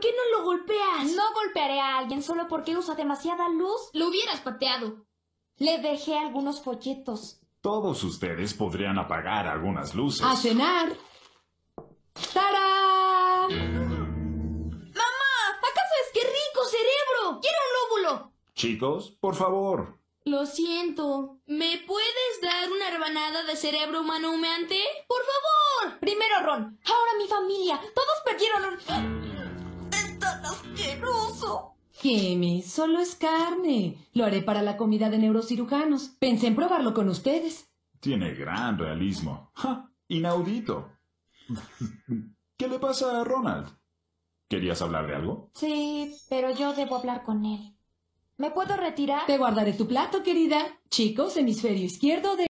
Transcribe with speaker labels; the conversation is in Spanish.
Speaker 1: ¿Por qué no lo golpeas? No golpearé a alguien solo porque usa demasiada luz. Lo hubieras pateado. Le dejé algunos folletos.
Speaker 2: Todos ustedes podrían apagar algunas luces. A
Speaker 1: cenar. ¡Tarán! ¡Mamá! ¿Acaso es que rico
Speaker 3: cerebro? ¡Quiero un lóbulo!
Speaker 4: Chicos, por favor.
Speaker 3: Lo siento. ¿Me puedes dar una rebanada de cerebro humano humeante? ¡Por favor! Primero Ron,
Speaker 1: ahora mi familia. Todos perdieron un...
Speaker 5: Jimmy, solo es carne. Lo haré para la comida de neurocirujanos. Pensé en probarlo con ustedes.
Speaker 6: Tiene gran realismo. ¡Ja! Inaudito. ¿Qué le pasa a Ronald? ¿Querías hablar de algo?
Speaker 5: Sí, pero yo debo hablar con él. ¿Me puedo retirar? Te guardaré tu plato, querida. Chicos, hemisferio izquierdo de...